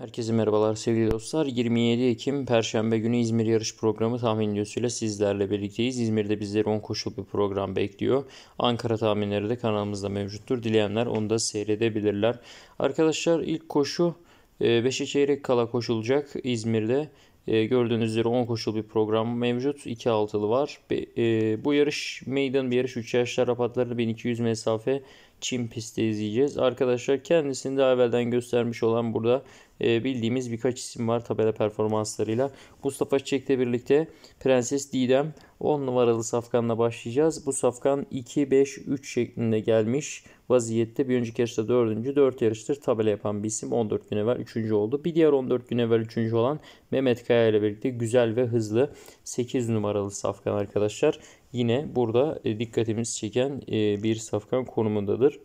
Herkese merhabalar sevgili dostlar. 27 Ekim Perşembe günü İzmir yarış programı tahmin videosuyla sizlerle birlikteyiz. İzmir'de bizleri 10 koşul bir program bekliyor. Ankara tahminleri de kanalımızda mevcuttur. Dileyenler onu da seyredebilirler. Arkadaşlar ilk koşu 5'e çeyrek kala koşulacak İzmir'de. E, gördüğünüz üzere 10 koşul bir program mevcut. 2 altılı var. E, bu yarış meydan bir yarış. 3 yaşlar rapatları 1200 mesafe Çin pisti izleyeceğiz. Arkadaşlar kendisini daha evvelden göstermiş olan burada e, bildiğimiz birkaç isim var tabela performanslarıyla. Mustafa Çiçek'le birlikte Prenses Didem 10 numaralı safkanla başlayacağız. Bu safkan 2-5-3 şeklinde gelmiş vaziyette. Bir önceki yarışta 4. 4 yarıştır tabela yapan bir isim 14 gün evvel 3. oldu. Bir diğer 14 gün evvel 3. olan Mehmet Kaya ile birlikte güzel ve hızlı 8 numaralı safkan arkadaşlar yine burada e, dikkatimiz çeken e, bir safkan konumundadır.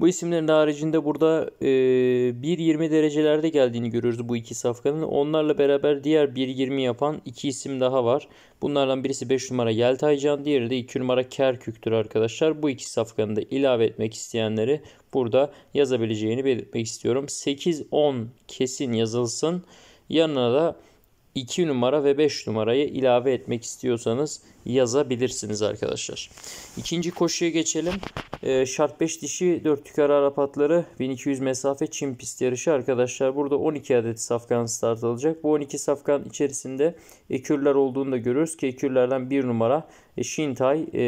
Bu isimlerin haricinde burada 1.20 e, derecelerde geldiğini görüyoruz bu iki safkanın. Onlarla beraber diğer 1.20 yapan iki isim daha var. Bunlardan birisi 5 numara Yeltaycan, diğeri de 2 numara Kerkük'tür arkadaşlar. Bu iki safkanı da ilave etmek isteyenleri burada yazabileceğini belirtmek istiyorum. 8-10 kesin yazılsın. Yanına da 2 numara ve 5 numarayı ilave etmek istiyorsanız yazabilirsiniz arkadaşlar. İkinci koşuya geçelim. E, şart 5 dişi 4 yukarı Arap atları 1200 mesafe Çin pist yarışı arkadaşlar. Burada 12 adet safkan start alacak. Bu 12 safkan içerisinde ekürler olduğunu da görürüz ki ekürlerden 1 numara e, Shintai e,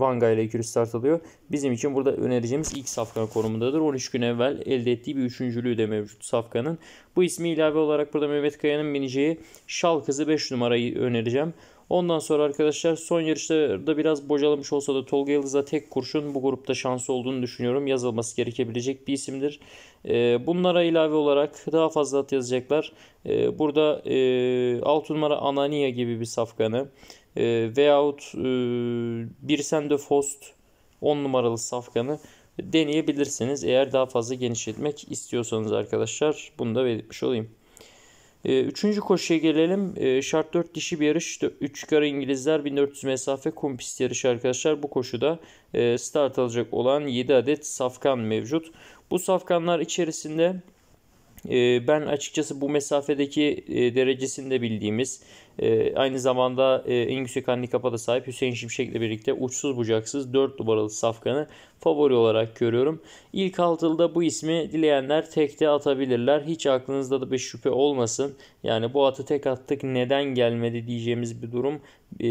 Vanga ile ekürü start alıyor. Bizim için burada önereceğimiz ilk safkan konumundadır. 13 gün evvel elde ettiği bir üçüncülüğü de mevcut safkanın. Bu ismi ilave olarak burada Mehmet Kaya'nın bineceği Şal Kızı 5 numarayı önereceğim. Ondan sonra arkadaşlar son yarışlarda biraz bocalamış olsa da Tolga Yıldız'a tek kurşun bu grupta şansı olduğunu düşünüyorum. Yazılması gerekebilecek bir isimdir. E, bunlara ilave olarak daha fazla at yazacaklar. E, burada e, 6 numara Anania gibi bir safkanı e, veyahut e, de Fost 10 numaralı safkanı deneyebilirsiniz. Eğer daha fazla genişletmek istiyorsanız arkadaşlar bunu da belirtmiş olayım. Ee, üçüncü koşuya gelelim. Ee, şart 4 dişi bir yarış. 3 kara İngilizler 1400 mesafe kum yarışı arkadaşlar. Bu koşuda e, start alacak olan 7 adet safkan mevcut. Bu safkanlar içerisinde e, ben açıkçası bu mesafedeki e, derecesinde bildiğimiz e, aynı zamanda e, en yüksek handikapa da sahip Hüseyin Şimşek ile birlikte uçsuz bucaksız 4 numaralı safkanı favori olarak görüyorum. İlk altılıda bu ismi dileyenler tekte atabilirler. Hiç aklınızda da bir şüphe olmasın. Yani bu atı tek attık neden gelmedi diyeceğimiz bir durum. Ee,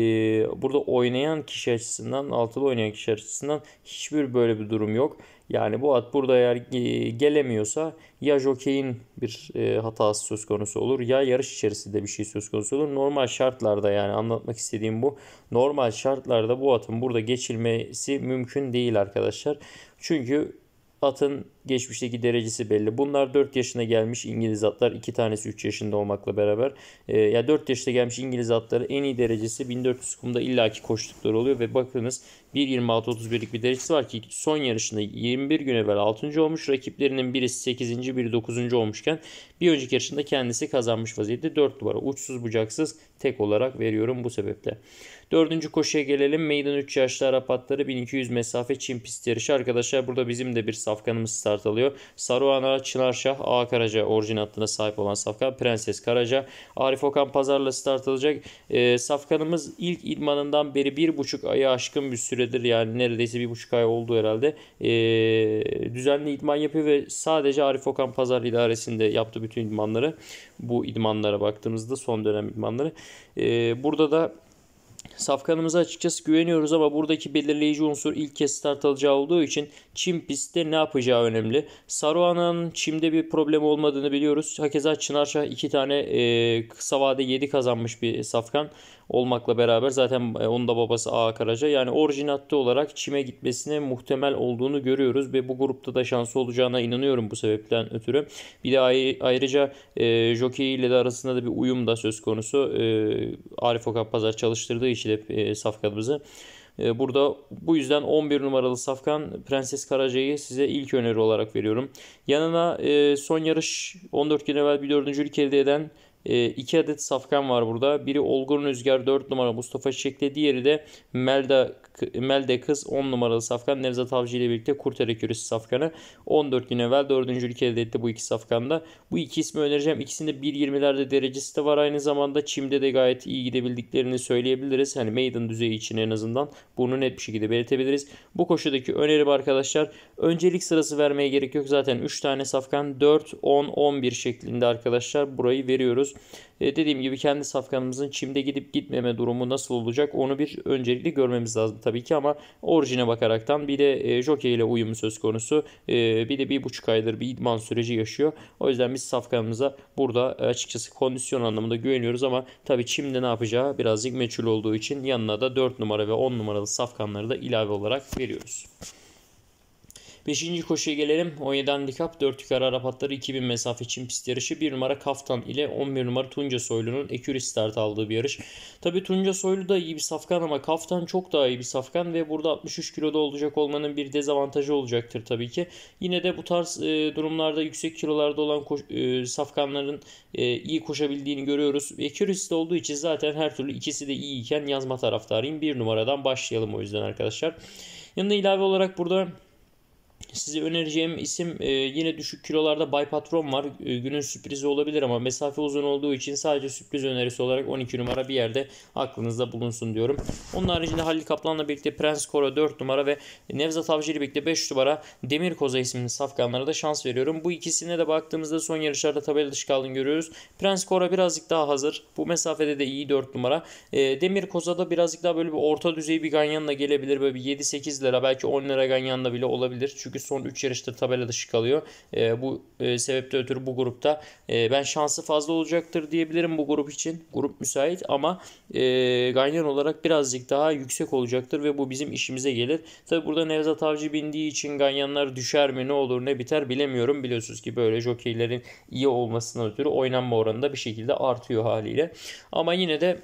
burada oynayan kişi açısından, altılı oynayan kişi açısından hiçbir böyle bir durum yok. Yani bu at burada eğer e, gelemiyorsa ya jokeyin bir e, hatası söz konusu olur ya yarış içerisinde bir şey söz konusu olur. Normal şartlarda yani anlatmak istediğim bu. Normal şartlarda bu atın burada geçilmesi mümkün değil arkadaşlar. Çünkü atın Geçmişteki derecesi belli. Bunlar 4 yaşına gelmiş İngiliz atlar. 2 tanesi 3 yaşında olmakla beraber. E, ya yani 4 yaşına gelmiş İngiliz atları en iyi derecesi 1400 kumda illaki koştukları oluyor ve bakınız 1.26-31'lik bir derecesi var ki son yarışında 21 gün evvel 6. olmuş. Rakiplerinin birisi 8. biri 9. olmuşken bir önceki yarışında kendisi kazanmış vaziyette 4 numara. Uçsuz bucaksız tek olarak veriyorum bu sebeple. Dördüncü koşuya gelelim. Meydan 3 yaşlı Arap atları 1200 mesafe Çin pist yarışı. Arkadaşlar burada bizim de bir safkanımız start çıkartılıyor. Saruhan'a, Çınarşah, A Karaca orijin hattına sahip olan Safkan Prenses Karaca, Arif Okan Pazar'la start alacak. E, safkanımız ilk idmanından beri bir buçuk ayı aşkın bir süredir yani neredeyse bir buçuk ay oldu herhalde. E, düzenli idman yapıyor ve sadece Arif Okan Pazar idaresinde yaptığı bütün idmanları bu idmanlara baktığımızda son dönem idmanları. E, burada da Safkanımıza açıkçası güveniyoruz ama buradaki belirleyici unsur ilk kez start alacağı olduğu için Çim pistte ne yapacağı önemli. Saruhan'ın Çim'de bir problem olmadığını biliyoruz. Hakeza Çınarşah iki tane e, kısa vade 7 kazanmış bir Safkan olmakla beraber zaten e, onun da babası A. Karaca. Yani orijinatte olarak çime gitmesine muhtemel olduğunu görüyoruz ve bu grupta da şansı olacağına inanıyorum bu sebepten ötürü. Bir de ayrıca e, Jockey ile de arasında da bir uyum da söz konusu. E, Arif Okan Pazar çalıştırdığı için hep e, safkamızı. E, burada bu yüzden 11 numaralı Safkan Prenses Karaca'yı size ilk öneri olarak veriyorum. Yanına e, son yarış 14 gün evvel bir dördüncülük elde eden ee, iki adet safkan var burada. Biri Olgun Rüzgar 4 numara Mustafa Çiçek'te. Diğeri de Melda Melde Kız 10 numaralı safkan. Nevzat Avcı ile birlikte Kurt Küresi safkanı. 14 gün evvel 4. ülke elde etti bu iki safkanda. Bu iki ismi önereceğim. İkisinde 1.20'lerde derecesi de var aynı zamanda. Çim'de de gayet iyi gidebildiklerini söyleyebiliriz. Hani maiden düzeyi için en azından bunu net bir şekilde belirtebiliriz. Bu koşudaki önerim arkadaşlar öncelik sırası vermeye gerek yok. Zaten 3 tane safkan 4, 10, 11 şeklinde arkadaşlar burayı veriyoruz. E, dediğim gibi kendi safkanımızın çimde gidip gitmeme durumu nasıl olacak onu bir öncelikli görmemiz lazım tabii ki ama orijine bakaraktan bir de e, jockey ile uyumu söz konusu. E, bir de bir buçuk aydır bir idman süreci yaşıyor. O yüzden biz safkanımıza burada açıkçası kondisyon anlamında güveniyoruz ama tabii çimde ne yapacağı birazcık meçhul olduğu için yanına da 4 numara ve 10 numaralı safkanları da ilave olarak veriyoruz. 5. koşuya gelelim. 17 handikap 4 yukarı Arap atları 2000 mesafe için pist yarışı. 1 numara Kaftan ile 11 numara Tunca Soylu'nun ekürü start aldığı bir yarış. Tabi Tunca Soylu da iyi bir safkan ama Kaftan çok daha iyi bir safkan ve burada 63 kiloda olacak olmanın bir dezavantajı olacaktır tabii ki. Yine de bu tarz e, durumlarda yüksek kilolarda olan koş, e, safkanların e, iyi koşabildiğini görüyoruz. Ekürist olduğu için zaten her türlü ikisi de iyiyken yazma taraftarıyım. 1 numaradan başlayalım o yüzden arkadaşlar. Yanına ilave olarak burada Size önereceğim isim e, yine düşük kilolarda Bay Patron var. E, günün sürprizi olabilir ama mesafe uzun olduğu için sadece sürpriz önerisi olarak 12 numara bir yerde aklınızda bulunsun diyorum. Onun haricinde Halil Kaplan'la birlikte Prens Kora 4 numara ve Nevzat Avcı ile birlikte 5 numara Demir Koza isimli safkanlara da şans veriyorum. Bu ikisine de baktığımızda son yarışlarda tabela dışı kaldığını görüyoruz. Prens Kora birazcık daha hazır. Bu mesafede de iyi 4 numara. E, Demir Koza da birazcık daha böyle bir orta düzey bir ganyanla gelebilir. Böyle bir 7-8 lira belki 10 lira ganyanla bile olabilir. Çünkü çünkü son 3 yarıştır tabela dışı kalıyor. E, bu e, sebepte ötürü bu grupta e, ben şansı fazla olacaktır diyebilirim bu grup için. Grup müsait ama e, Ganyan olarak birazcık daha yüksek olacaktır ve bu bizim işimize gelir. Tabi burada Nevzat Avcı bindiği için Ganyanlar düşer mi ne olur ne biter bilemiyorum. Biliyorsunuz ki böyle jokeylerin iyi olmasına ötürü oynanma oranı da bir şekilde artıyor haliyle. Ama yine de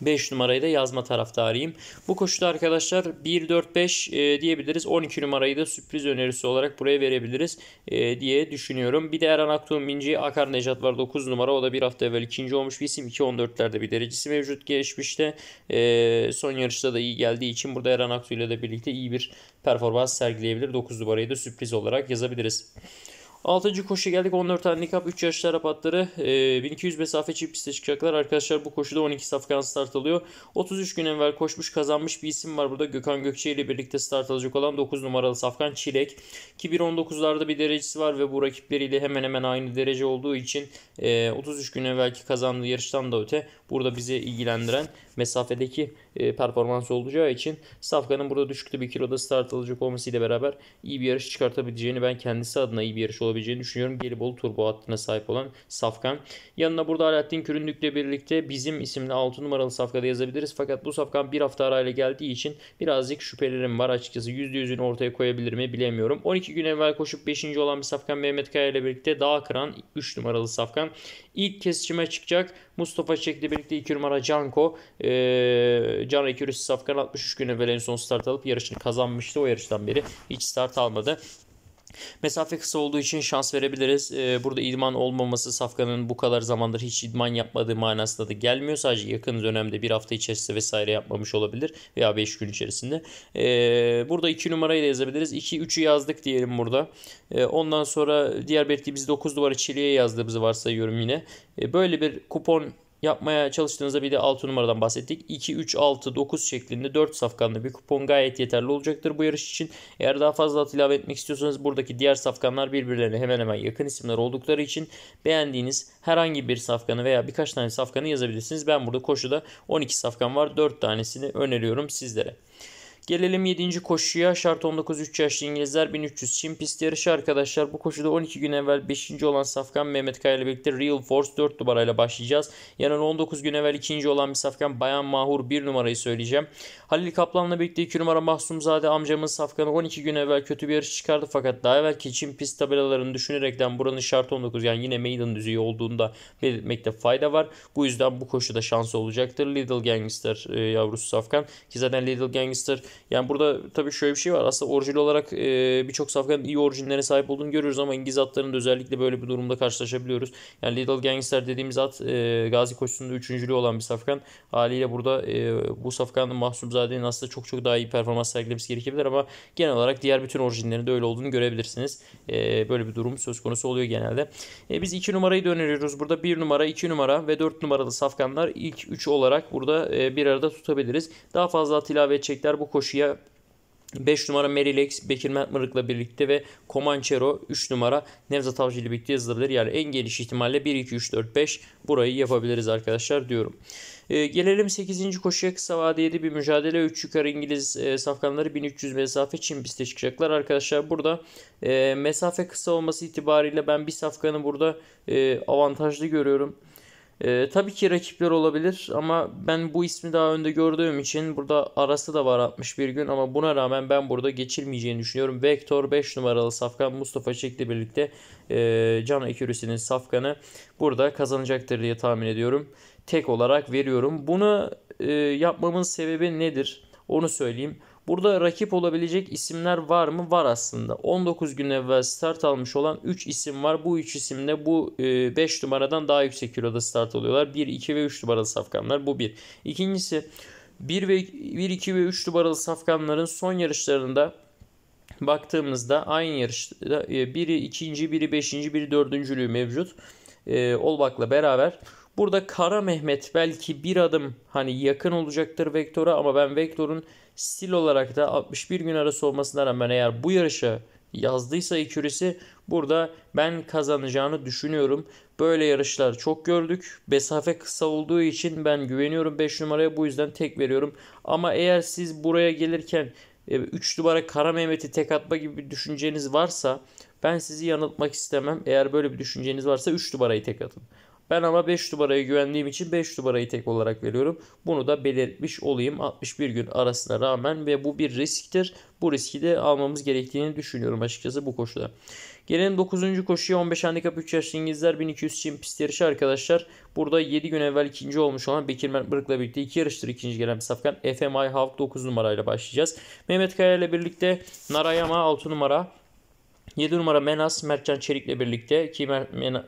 5 numarayı da yazma taraftarıyım. Bu koşuda arkadaşlar 1, 4, 5 diyebiliriz. 12 numarayı da sürpriz önerisi olarak buraya verebiliriz e, diye düşünüyorum. Bir de Erhan Aktuğ'un binci Akar Necat var 9 numara. O da bir hafta evvel ikinci olmuş bir isim. 2.14'lerde bir derecesi mevcut gelişmişte. E, son yarışta da iyi geldiği için burada Erhan Aktuğ ile de birlikte iyi bir performans sergileyebilir. 9 numarayı da sürpriz olarak yazabiliriz. 6. koşuya geldik. 14 handikap 3 yaşlı Arap atları. E, ee, 1200 mesafe çift piste çıkacaklar. Arkadaşlar bu koşuda 12 safkan start alıyor. 33 gün evvel koşmuş kazanmış bir isim var burada. Gökhan Gökçe ile birlikte start alacak olan 9 numaralı safkan Çilek. 2019'larda bir derecesi var ve bu rakipleriyle hemen hemen aynı derece olduğu için e, 33 gün evvelki kazandığı yarıştan da öte burada bizi ilgilendiren mesafedeki e, performans olacağı için Safkan'ın burada düşüktü bir kiloda start alacak olmasıyla beraber iyi bir yarış çıkartabileceğini ben kendisi adına iyi bir yarış olabileceğini olabileceğini düşünüyorum. Gelibolu turbo hattına sahip olan safkan. Yanına burada Alaaddin Küründükle birlikte bizim isimli 6 numaralı Safkanı yazabiliriz. Fakat bu safkan bir hafta arayla geldiği için birazcık şüphelerim var açıkçası. %100'ünü ortaya koyabilir mi bilemiyorum. 12 gün evvel koşup 5. olan bir safkan Mehmet Kaya ile birlikte daha kıran 3 numaralı safkan. İlk kesişime çıkacak Mustafa Çek'le birlikte 2 numara Canko. Ee, Can Rekürüs safkan 63 gün evvel en son start alıp yarışını kazanmıştı. O yarıştan beri hiç start almadı. Mesafe kısa olduğu için şans verebiliriz. Ee, burada idman olmaması Safkan'ın bu kadar zamandır hiç idman yapmadığı manasında da gelmiyor. Sadece yakın dönemde bir hafta içerisinde vesaire yapmamış olabilir veya 5 gün içerisinde. Ee, burada 2 numarayı da yazabiliriz. 2-3'ü yazdık diyelim burada. Ee, ondan sonra diğer belki biz 9 duvara çiliye yazdığımızı varsayıyorum yine. Ee, böyle bir kupon yapmaya çalıştığınızda bir de 6 numaradan bahsettik. 2, 3, 6, 9 şeklinde 4 safkanlı bir kupon gayet yeterli olacaktır bu yarış için. Eğer daha fazla at ilave etmek istiyorsanız buradaki diğer safkanlar birbirlerine hemen hemen yakın isimler oldukları için beğendiğiniz herhangi bir safkanı veya birkaç tane safkanı yazabilirsiniz. Ben burada koşuda 12 safkan var. 4 tanesini öneriyorum sizlere. Gelelim 7. koşuya. Şart 19 3 yaşlı İngilizler 1300 Çin pist yarışı arkadaşlar. Bu koşuda 12 gün evvel 5. olan Safkan Mehmet Kaya ile birlikte Real Force 4 numarayla başlayacağız. Yanına 19 gün evvel 2. olan bir Safkan Bayan Mahur 1 numarayı söyleyeceğim. Halil Kaplan'la birlikte 2 numara Mahsumzade amcamın Safkan'ı 12 gün evvel kötü bir yarış çıkardı fakat daha evvelki Çin pist tabelalarını düşünerekten buranın şart 19 yani yine meydan düzeyi olduğunda belirtmekte fayda var. Bu yüzden bu koşuda şansı olacaktır. Little Gangster e, yavrusu Safkan ki zaten Little Gangster yani burada tabii şöyle bir şey var. Aslında orijinal olarak e, birçok safkanın iyi orijinlere sahip olduğunu görüyoruz ama İngiliz atlarının da özellikle böyle bir durumda karşılaşabiliyoruz. Yani Little Gangster dediğimiz at e, Gazi koşusunda üçüncülü olan bir safkan. Haliyle burada e, bu safkanın Mahsumzade'nin aslında çok çok daha iyi performans sergilemesi gerekebilir ama genel olarak diğer bütün orijinlerinde öyle olduğunu görebilirsiniz. E, böyle bir durum söz konusu oluyor genelde. E, biz 2 numarayı da Burada 1 numara, 2 numara ve 4 numaralı safkanlar ilk 3 olarak burada e, bir arada tutabiliriz. Daha fazla at ilave edecekler bu koşu koşuya 5 numara Merilex, Bekir Mertmırık'la birlikte ve Comanchero 3 numara Nevzat Avcı ile birlikte yazılabilir. Yani en geliş ihtimalle 1, 2, 3, 4, 5 burayı yapabiliriz arkadaşlar diyorum. Ee, gelelim 8. koşuya kısa vadede bir mücadele. 3 yukarı İngiliz e, safkanları 1300 mesafe Çin piste çıkacaklar. Arkadaşlar burada e, mesafe kısa olması itibariyle ben bir safkanı burada e, avantajlı görüyorum. E, tabii ki rakipler olabilir ama ben bu ismi daha önde gördüğüm için burada arası da var 61 gün ama buna rağmen ben burada geçilmeyeceğini düşünüyorum. Vektor 5 numaralı safkan Mustafa Çekli birlikte e, Can Ekürüsü'nün safkanı burada kazanacaktır diye tahmin ediyorum. Tek olarak veriyorum. Bunu e, yapmamın sebebi nedir? Onu söyleyeyim. Burada rakip olabilecek isimler var mı? Var aslında. 19 gün evvel start almış olan 3 isim var. Bu 3 isimde bu 5 e, numaradan daha yüksek kiloda start oluyorlar 1, 2 ve 3 numaralı safkanlar. Bu bir. İkincisi 1 ve 1 2 ve 3 numaralı safkanların son yarışlarında baktığımızda aynı yarışta e, biri ikinci, biri beşinci, biri dördüncülüğü mevcut. E, Olbak'la beraber Burada Kara Mehmet belki bir adım hani yakın olacaktır Vektor'a ama ben Vektor'un stil olarak da 61 gün arası olmasına rağmen eğer bu yarışa yazdıysa ikürisi burada ben kazanacağını düşünüyorum. Böyle yarışlar çok gördük. Mesafe kısa olduğu için ben güveniyorum 5 numaraya bu yüzden tek veriyorum. Ama eğer siz buraya gelirken 3 e, numara Kara Mehmet'i tek atma gibi bir düşünceniz varsa ben sizi yanıltmak istemem. Eğer böyle bir düşünceniz varsa 3 numarayı tek atın. Ben ama 5 numaraya güvendiğim için 5 numarayı tek olarak veriyorum. Bunu da belirtmiş olayım 61 gün arasına rağmen ve bu bir risktir. Bu riski de almamız gerektiğini düşünüyorum açıkçası bu koşuda. Gelelim 9. koşuya 15 handikap 3 yaşlı İngilizler 1200 çim pist yarışı arkadaşlar. Burada 7 gün evvel ikinci olmuş olan Bekir Mert Mertbırık'la birlikte 2 yarıştır ikinci gelen safkan FMI Hawk 9 numarayla başlayacağız. Mehmet Kaya ile birlikte Narayama 6 numara 7 numara Menas Mertcan Çelik'le birlikte ki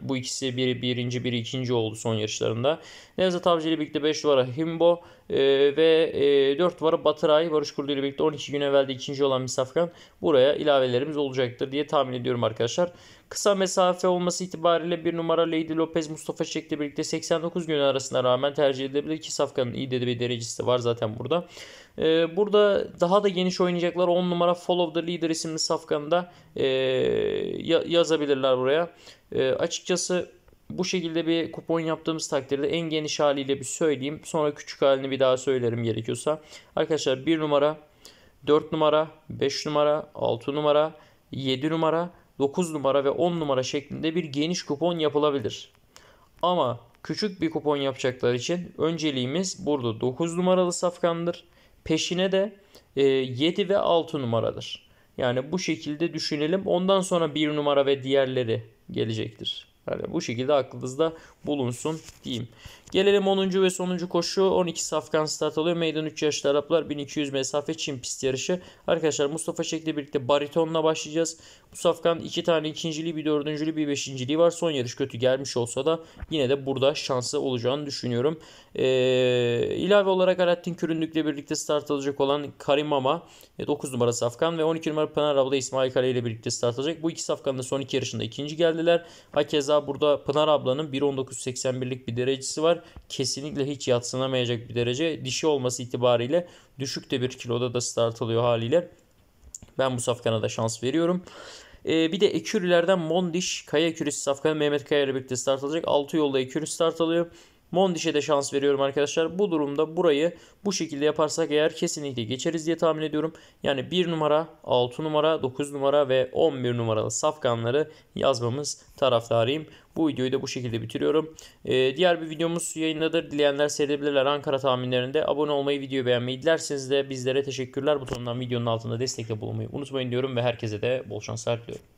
bu ikisi biri birinci biri ikinci oldu son yarışlarında. Nevzat Avcı ile birlikte 5 numara Himbo e, ve e, numara Batıray Barış Kurdu ile birlikte 12 gün evvelde ikinci olan Misafkan buraya ilavelerimiz olacaktır diye tahmin ediyorum arkadaşlar. Kısa mesafe olması itibariyle bir numara Lady Lopez Mustafa Çek'le birlikte 89 gün arasına rağmen tercih edilebilir ki Safkan'ın iyi dedi bir derecesi de var zaten burada. Ee, burada daha da geniş oynayacaklar 10 numara Follow the Leader isimli Safkan'da e, yazabilirler buraya. E, açıkçası bu şekilde bir kupon yaptığımız takdirde en geniş haliyle bir söyleyeyim. Sonra küçük halini bir daha söylerim gerekiyorsa. Arkadaşlar 1 numara, 4 numara, 5 numara, 6 numara, 7 numara 9 numara ve 10 numara şeklinde bir geniş kupon yapılabilir. Ama küçük bir kupon yapacaklar için önceliğimiz burada 9 numaralı safkandır. Peşine de 7 e, ve 6 numaradır. Yani bu şekilde düşünelim. Ondan sonra 1 numara ve diğerleri gelecektir. Bu şekilde aklınızda bulunsun diyeyim. Gelelim 10. ve sonuncu koşu. 12 safkan start alıyor. Meydan 3 yaşlı Araplar 1200 mesafe Çin pist yarışı. Arkadaşlar Mustafa Çek'le birlikte baritonla başlayacağız. Bu safkan 2 tane ikinciliği, bir dördüncülüğü, bir beşinciliği var. Son yarış kötü gelmiş olsa da yine de burada şansı olacağını düşünüyorum. Ee, ilave olarak Alaaddin Kürünlük'le birlikte start alacak olan Karimama 9 e, numara safkan ve 12 numara Pınar Abla İsmail Kale ile birlikte start alacak. Bu iki safkanın da son iki yarışında ikinci geldiler. Hakeza Hatta burada Pınar ablanın 1.1981'lik bir derecesi var. Kesinlikle hiç yatsınamayacak bir derece. Dişi olması itibariyle düşük de bir kiloda da start alıyor haliyle. Ben bu safkana da şans veriyorum. Ee, bir de ekürilerden Mondiş, Kaya Ekürisi Safkan Mehmet Kaya ile birlikte start alacak. 6 yolda ekürü start alıyor. Mondiş'e de şans veriyorum arkadaşlar. Bu durumda burayı bu şekilde yaparsak eğer kesinlikle geçeriz diye tahmin ediyorum. Yani 1 numara, 6 numara, 9 numara ve 11 numaralı safkanları yazmamız taraftarıyım. Bu videoyu da bu şekilde bitiriyorum. Ee, diğer bir videomuz yayınladır. Dileyenler seyredebilirler Ankara tahminlerinde. Abone olmayı, videoyu beğenmeyi dilerseniz de bizlere teşekkürler butonundan videonun altında destekle bulunmayı unutmayın diyorum ve herkese de bol şanslar diliyorum.